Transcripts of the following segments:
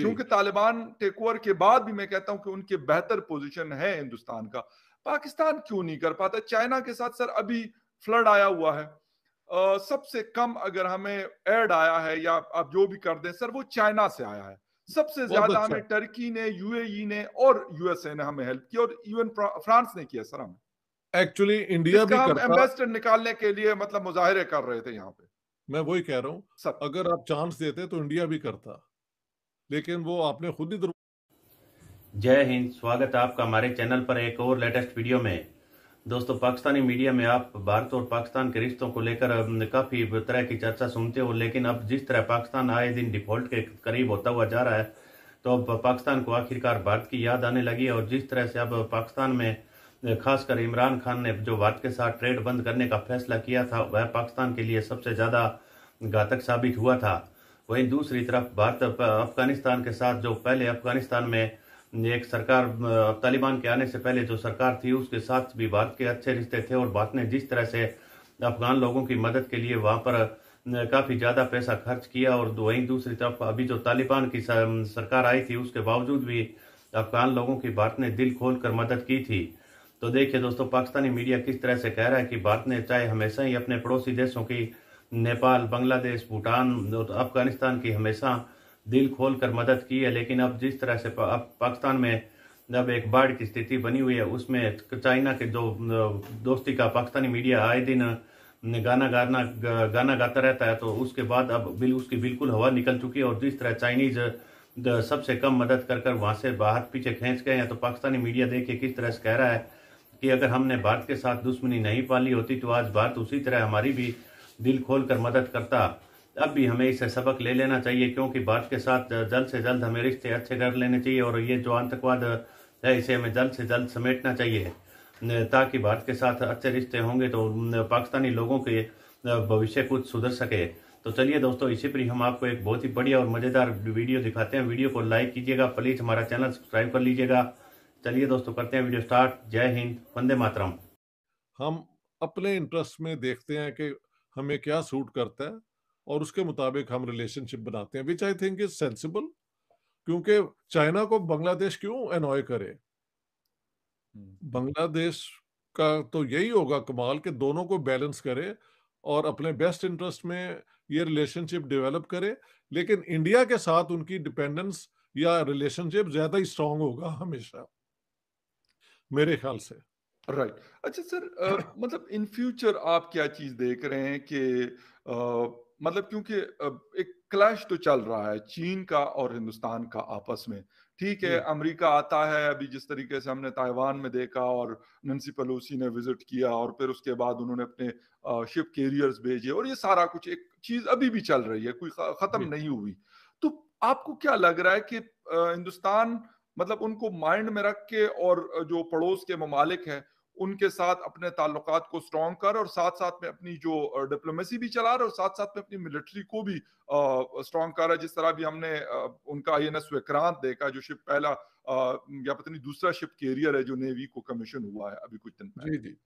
क्योंकि Taliban take over के बाद भी मैं कहता हूं कि उनके बेहतर पोजीशन है हिंदुस्तान का पाकिस्तान क्यों नहीं कर पाता चाइना के साथ सर अभी फ्लड आया हुआ है आ, सबसे कम अगर हमें एड आया है या आप जो भी कर दें सर वो चाइना से आया है सबसे ज्यादा अच्छा। हमें टर्की ने यूएई e ने और यूएसए ने हमें हेल्प किया और इवन फ्रांस ने किया सर हमें एक्चुअली इंडिया भी करता एम्बेसडर निकालने के लिए मतलब मुजाहरे कर रहे थे यहाँ पे मैं वही कह रहा हूँ अगर आप चांस देते तो इंडिया भी करता लेकिन वो आपने खुद ही जय हिंद स्वागत है आपका हमारे चैनल पर एक और लेटेस्ट वीडियो में दोस्तों पाकिस्तानी मीडिया में आप भारत और पाकिस्तान के रिश्तों को लेकर काफी तरह की चर्चा सुनते हो लेकिन अब जिस तरह पाकिस्तान आए दिन डिफॉल्ट के करीब होता हुआ जा रहा है तो अब पाकिस्तान को आखिरकार भारत की याद आने लगी है और जिस तरह से अब पाकिस्तान में खासकर इमरान खान ने जो भारत के साथ ट्रेड बंद करने का फैसला किया था वह पाकिस्तान के लिए सबसे ज्यादा घातक साबित हुआ था वहीं दूसरी तरफ भारत अफगानिस्तान के साथ जो पहले अफगानिस्तान में एक सरकार तालिबान के आने से पहले जो सरकार थी उसके साथ भी भारत के अच्छे रिश्ते थे और भारत ने जिस तरह से अफगान लोगों की मदद के लिए वहाँ पर काफ़ी ज़्यादा पैसा खर्च किया और वहीं दूसरी तरफ अभी जो तालिबान की सरकार आई थी उसके बावजूद भी अफगान लोगों की भारत ने दिल खोल कर मदद की थी तो देखिए दोस्तों पाकिस्तानी मीडिया किस तरह से कह रहा है कि भारत ने चाहे हमेशा ही अपने पड़ोसी देशों की नेपाल बांग्लादेश भूटान और अफगानिस्तान की हमेशा दिल खोल कर मदद की है लेकिन अब जिस तरह से अब पाकिस्तान में जब एक बाढ़ की स्थिति बनी हुई है उसमें चाइना के जो दोस्ती का पाकिस्तानी मीडिया आए दिन गाना गाना गाना गाता रहता है तो उसके बाद अब बिल उसकी बिल्कुल हवा निकल चुकी है और जिस तरह चाइनीज सबसे कम मदद कर कर वहाँ से बाहर पीछे खींच गए हैं तो पाकिस्तानी मीडिया देखिए किस तरह से कह रहा है कि अगर हमने भारत के साथ दुश्मनी नहीं पाली होती तो आज भारत उसी तरह हमारी भी दिल खोल कर मदद करता अब भी हमें इसे सबक ले लेना चाहिए क्योंकि भारत के साथ जल्द से जल्द हमें रिश्ते अच्छे कर लेने चाहिए और ये जो आतंकवाद है इसे हमें जल्द से जल्द समेटना चाहिए ताकि भारत के साथ अच्छे रिश्ते होंगे तो पाकिस्तानी लोगों के भविष्य कुछ सुधर सके तो चलिए दोस्तों इसी पर हम आपको एक बहुत ही बढ़िया और मज़ेदार वीडियो दिखाते हैं वीडियो को लाइक कीजिएगा प्लीज़ हमारा चैनल सब्सक्राइब कर लीजिएगा चलिए दोस्तों करते हैं वीडियो स्टार्ट जय हिंद वंदे मातरम हम अपने इंटरेस्ट में देखते हैं कि हमें क्या सूट करता है और उसके मुताबिक हम रिलेशनशिप बनाते हैं which I think is sensible क्योंकि चाइना को बांग्लादेश क्यों एनॉय करे बांग्लादेश का तो यही होगा कमाल कि दोनों को बैलेंस करे और अपने बेस्ट इंटरेस्ट में ये रिलेशनशिप डेवलप करे लेकिन इंडिया के साथ उनकी डिपेंडेंस या रिलेशनशिप ज्यादा ही स्ट्रांग होगा हमेशा मेरे ख्याल से राइट अच्छा सर हाँ। मतलब इन फ्यूचर आप क्या चीज देख रहे हैं कि मतलब क्योंकि एक क्लैश तो चल रहा है चीन का और हिंदुस्तान का आपस में ठीक है अमेरिका आता है अभी जिस तरीके से हमने ताइवान में देखा और नंसी पलोसी ने विजिट किया और फिर उसके बाद उन्होंने अपने शिप कैरियर्स भेजे और ये सारा कुछ एक चीज अभी भी चल रही है कोई खत्म नहीं हुई तो आपको क्या लग रहा है कि हिंदुस्तान मतलब उनको माइंड में रख के और जो पड़ोस के ममालिक हैं उनके साथ अपने ताल्लुक को स्ट्रॉन्ग कर और साथ साथ में अपनी जो डिप्लोमेसी भी चला रहा और साथ साथ में अपनी मिलिट्री को भी स्ट्रॉन्ग कर रहा जिस तरह भी हमने उनका आई एन एस विक्रांत देखा जो शिप पहला या पता नहीं दूसरा शिप कैरियर है जो नेवी को कमीशन हुआ है अभी कुछ दिन पहले जी जी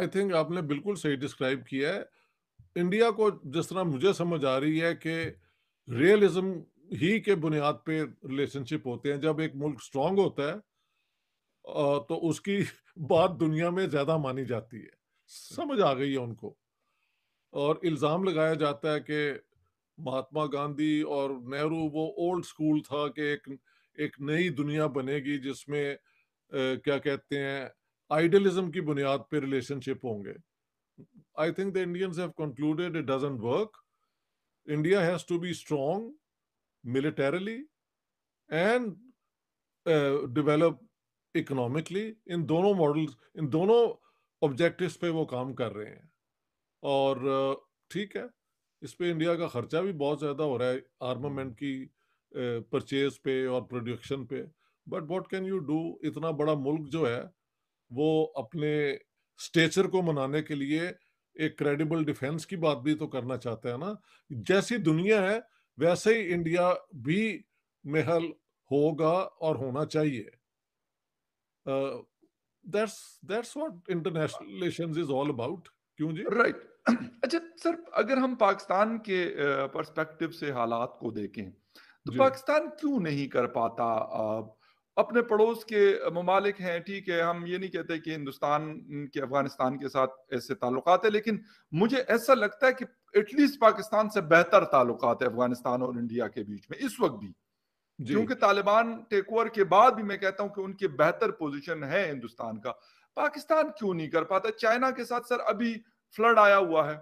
आई थिंक आपने बिल्कुल सही डिस्क्राइब किया है इंडिया को जिस तरह मुझे समझ आ रही है कि रियलिज्म ही के बुनियाद पे रिलेशनशिप होते हैं जब एक मुल्क स्ट्रांग होता है तो उसकी बात दुनिया में ज्यादा मानी जाती है समझ आ गई है उनको और इल्ज़ाम लगाया जाता है कि महात्मा गांधी और नेहरू वो ओल्ड स्कूल था कि एक एक नई दुनिया बनेगी जिसमें क्या कहते हैं आइडियलिज्म की बुनियाद पे रिलेशनशिप होंगे I think the Indians have concluded it doesn't work India has to be strong militarily and uh, develop economically इन दोनों models इन दोनों objectives पे वो काम कर रहे हैं और uh, ठीक है इस पे इंडिया का खर्चा भी बहुत ज़्यादा हो रहा है आर्मामेंट की परचेज uh, पे और प्रोडक्शन पे but what can you do इतना बड़ा मुल्क जो है वो अपने स्टेचर को मनाने के लिए एक क्रेडिबल डिफेंस की बात भी तो करना चाहते हैं ना जैसी दुनिया है वैसे ही इंडिया भी महल होगा और होना चाहिए दैट्स क्यों जी राइट right. अच्छा सर अगर हम पाकिस्तान के पर्सपेक्टिव से हालात को देखें तो पाकिस्तान क्यों नहीं कर पाता आ, अपने पड़ोस के ममालिक हैं ठीक है हम ये नहीं कहते कि हिंदुस्तान के अफगानिस्तान के साथ ऐसे ताल्लुक है लेकिन मुझे ऐसा लगता है कि एटलीस्ट पाकिस्तान से बेहतर ताल्लुक है अफगानिस्तान और इंडिया के बीच में इस वक्त भी क्योंकि तालिबान टेक ओवर के बाद भी मैं कहता हूं कि उनके बेहतर पोजिशन है हिंदुस्तान का पाकिस्तान क्यों नहीं कर पाता चाइना के साथ सर अभी फ्लड आया हुआ है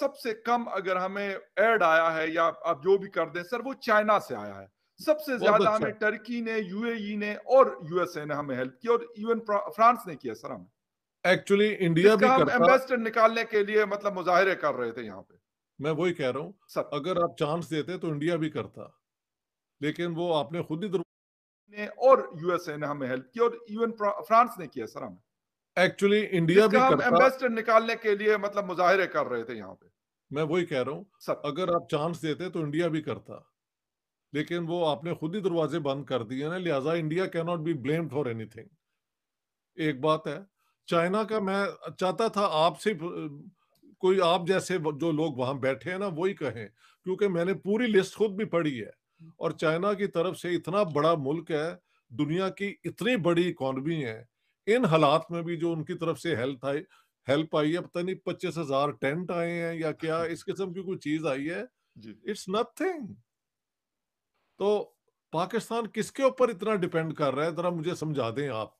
सबसे कम अगर हमें एड आया है या आप जो भी कर दें सर वो चाइना से आया है सबसे ज्यादा अच्छा। हमें टर्की ने यूएई ने और यूएसए ने हमें हेल्प किया और इवन फ्रांस ने किया सर हमें एक्चुअली इंडिया भी करता एम्बेसडर निकालने के लिए मतलब मुजाहरे कर रहे थे यहाँ पे मैं वही कह रहा हूँ अगर आप चांस देते तो इंडिया भी करता लेकिन वो आपने खुद ही ने और यूएसए ने हमें हेल्प किया और इवन फ्रांस ने किया सर हमें एक्चुअली इंडिया भी करता एम्बेसडर निकालने के लिए मतलब मुजाहरे कर रहे थे यहाँ पे मैं वही कह रहा हूँ अगर आप चांस देते तो इंडिया भी करता लेकिन वो आपने खुद ही दरवाजे बंद कर दिए ना लिहाजा India can not be blame for anything एक बात है चाइना का मैं चाहता था आपसे कोई आप जैसे जो लोग वहां बैठे हैं ना वही कहें क्योंकि मैंने पूरी लिस्ट खुद भी पढ़ी है और चाइना की तरफ से इतना बड़ा मुल्क है दुनिया की इतनी बड़ी इकोनमी है इन हालात में भी जो उनकी तरफ से हेल्थ आई हेल्प आई है पता नहीं पच्चीस हजार टेंट आए हैं या क्या इस किस्म की कोई चीज आई है इट्स नथिंग तो पाकिस्तान किसके ऊपर इतना डिपेंड कर रहा है जरा मुझे समझा दें आप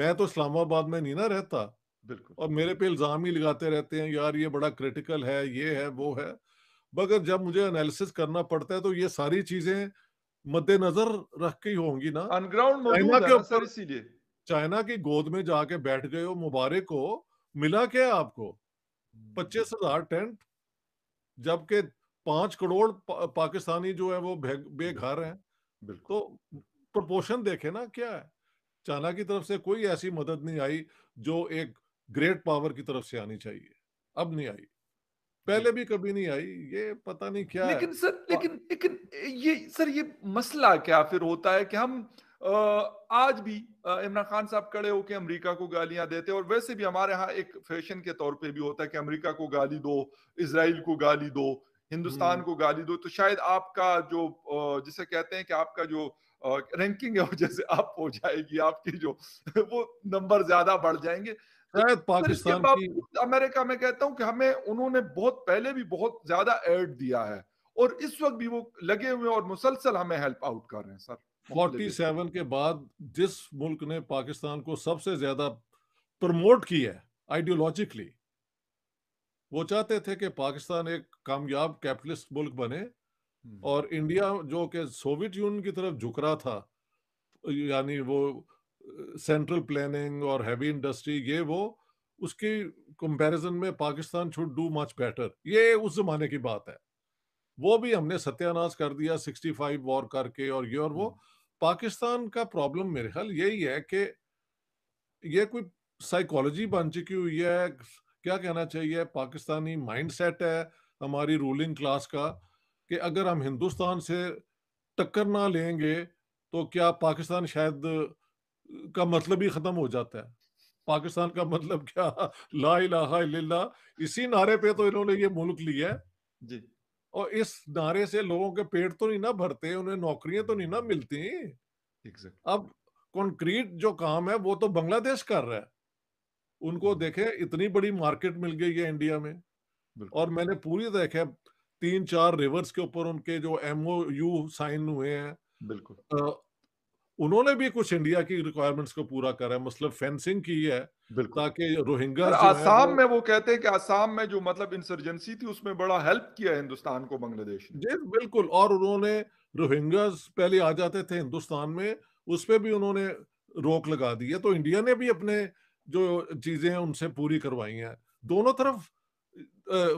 मैं तो इस्लामाबाद में नहीं ना रहता बिल्कुल और मेरे पे इल्ज़ाम ही लगाते रहते हैं यार ये बड़ा क्रिटिकल है ये है वो है मगर जब मुझे एनालिसिस करना पड़ता है तो ये सारी चीजें मद्देनजर रख के ही होंगी ना अनग्राउंड चाइना के ऊपर इसीलिए चाइना की गोद में जाके बैठ गए हो मुबारक हो मिला क्या आपको हम्म। पच्चीस हजार टेंट जबकि पांच करोड़ पा, पाकिस्तानी जो है वो हम्म। बेघर हैं बिल्कुल तो प्रपोशन देखे ना क्या है चाइना की तरफ से कोई ऐसी मदद नहीं आई जो एक ग्रेट पावर की तरफ से आनी चाहिए अब नहीं आई पहले भी कभी नहीं आई ये पता नहीं क्या लेकिन है। सर लेकिन लेकिन ये सर ये मसला क्या फिर होता है कि हम आज भी इमरान खान साहब खड़े होके अमेरिका को गालियां देते हैं और वैसे भी हमारे यहाँ एक फैशन के तौर पे भी होता है कि अमेरिका को गाली दो इसराइल को गाली दो हिंदुस्तान हम्म। को गाली दो तो शायद आपका जो जिसे कहते हैं कि आपका जो रैंकिंग है जैसे आप हो जाएगी आपकी जो वो नंबर ज्यादा बढ़ जाएंगे शायद पाकिस्तान की अमेरिका में कहता हूं कि हमें उन्होंने बहुत पहले भी बहुत ज्यादा एड दिया है और इस वक्त भी वो लगे हुए और मुसलसल हमें हेल्प आउट कर रहे हैं सर 47 के बाद जिस मुल्क ने पाकिस्तान को सबसे ज्यादा प्रमोट किया है आइडियोलॉजिकली वो चाहते थे कि पाकिस्तान एक कामयाब कैपिटलिस्ट मुल्क बने हम्म। और इंडिया जो कि सोवियत यूनियन की तरफ झुक रहा था यानी वो सेंट्रल प्लानिंग और हैवी इंडस्ट्री ये वो उसकी कंपैरिजन में Pakistan should do much better ये उस जमाने की बात है वो भी हमने सत्यानाश कर दिया 65 वॉर करके और ये और वो हम्म। पाकिस्तान का प्रॉब्लम मेरे ख्याल यही है कि ये कोई साइकोलॉजी बन चुकी हुई है क्या कहना चाहिए पाकिस्तानी माइंडसेट है हमारी रूलिंग क्लास का कि अगर हम हिंदुस्तान से टक्कर ना लेंगे तो क्या पाकिस्तान शायद का मतलब ही खत्म हो जाता है पाकिस्तान का मतलब क्या ला इला इसी नारे पे तो इन्होंने ये मुल्क लिया है जी और इस नारे से लोगों के पेट तो नहीं ना भरते उन्हें नौकरियां तो नहीं ना मिलती exactly. अब कंक्रीट जो काम है वो तो बांग्लादेश कर रहा है उनको देखे इतनी बड़ी मार्केट मिल गई है इंडिया में और मैंने पूरी देखे तीन चार रिवर्स के ऊपर उनके जो एमओ यू साइन हुए हैं बिल्कुल उन्होंने भी कुछ इंडिया की रिक्वायरमेंट्स को पूरा करा है मतलब फेंसिंग की है ताकि रोहिंगा आसाम वो, में वो कहते हैं कि आसाम में जो मतलब इंसर्जेंसी थी उसमें बड़ा हेल्प किया हिंदुस्तान को बांग्लादेश जी बिल्कुल और उन्होंने रोहिंग्यास पहले आ जाते थे हिंदुस्तान में उस पर भी उन्होंने रोक लगा दी है तो इंडिया ने भी अपने जो चीजें उनसे पूरी करवाई हैं दोनों तरफ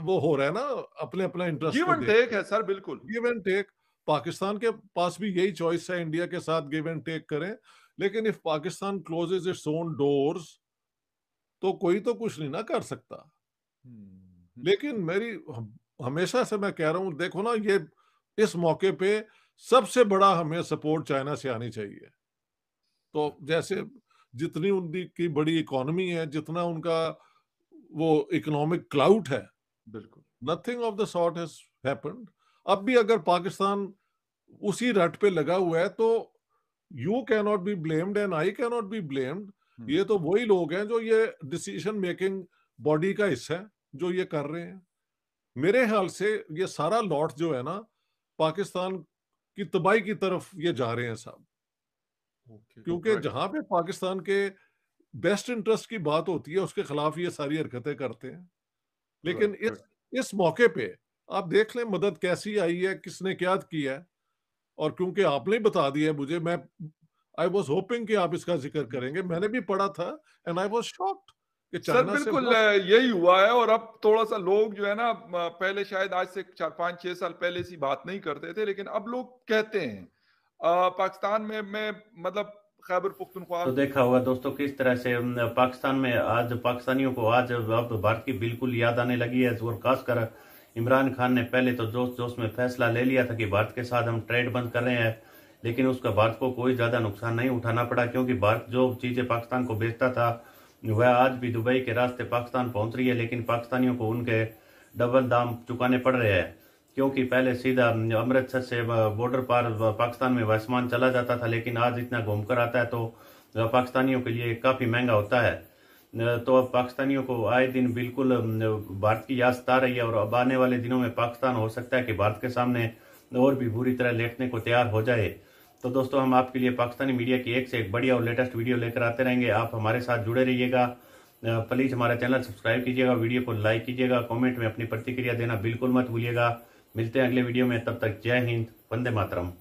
वो हो रहा है ना अपने अपना इंटरेस्ट गिव एंड टेक है सर बिल्कुल गिव एंड टेक पाकिस्तान के पास भी यही चॉइस है इंडिया के साथ गिव एंड टेक करें लेकिन if Pakistan closes its own doors तो कोई तो कुछ नहीं ना कर सकता हम्म। लेकिन मेरी हमेशा से मैं कह रहा हूं देखो ना ये इस मौके पे सबसे बड़ा हमें सपोर्ट चाइना से आनी चाहिए तो जैसे जितनी उनकी बड़ी इकोनॉमी है जितना उनका वो इकोनॉमिक क्लाउट है बिल्कुल nothing of the sort has happened अब भी अगर पाकिस्तान उसी रट पे लगा हुआ है तो you can not be blamed and I can not be blamed ये तो वही लोग हैं जो ये डिसीजन मेकिंग बॉडी का हिस्सा है जो ये कर रहे हैं मेरे ख्याल से ये सारा लॉट जो है ना पाकिस्तान की तबाही की तरफ ये जा रहे हैं साहब तो क्योंकि जहां पे पाकिस्तान के बेस्ट इंटरेस्ट की बात होती है उसके खिलाफ ये सारी हरकतें करते हैं लेकिन इस इस मौके पे आप देख लें मदद कैसी आई है किसने क्या किया है और क्योंकि आपने बता दिया है मुझे मैं आई वॉज होपिंग कि आप इसका जिक्र करेंगे मैंने भी पढ़ा था and I was shocked sir बिल्कुल यही हुआ है और अब थोड़ा सा लोग जो है ना पहले शायद आज से चार पांच छह साल पहले सी बात नहीं करते थे लेकिन अब लोग कहते हैं पाकिस्तान में मैं मतलब खैबर पुख्तनख्वा तो देखा हुआ दोस्तों किस तरह से पाकिस्तान में आज पाकिस्तानियों को आज अब भारत की बिल्कुल याद आने लगी है और खासकर इमरान खान ने पहले तो जोश जोश में फैसला ले लिया था कि भारत के साथ हम ट्रेड बंद कर रहे हैं लेकिन उसका भारत को कोई ज़्यादा नुकसान नहीं उठाना पड़ा क्योंकि भारत जो चीज़ें पाकिस्तान को बेचता था वह आज भी दुबई के रास्ते पाकिस्तान पहुंच रही है लेकिन पाकिस्तानियों को उनके डबल दाम चुकाने पड़ रहे हैं क्योंकि पहले सीधा अमृतसर से बॉर्डर पार पाकिस्तान में वसमान चला जाता था लेकिन आज इतना घूम कर आता है तो पाकिस्तानियों के लिए काफ़ी महंगा होता है तो अब पाकिस्तानियों को आए दिन बिल्कुल भारत की याद आ रही है और अब आने वाले दिनों में पाकिस्तान हो सकता है कि भारत के सामने और भी बुरी तरह लेटने को तैयार हो जाए तो दोस्तों हम आपके लिए पाकिस्तानी मीडिया की एक से एक बढ़िया और लेटेस्ट वीडियो लेकर आते रहेंगे आप हमारे साथ जुड़े रहिएगा प्लीज़ हमारा चैनल सब्सक्राइब कीजिएगा वीडियो को लाइक कीजिएगा कमेंट में अपनी प्रतिक्रिया देना बिल्कुल मत भूलिएगा मिलते हैं अगले वीडियो में तब तक जय हिंद वंदे मातरम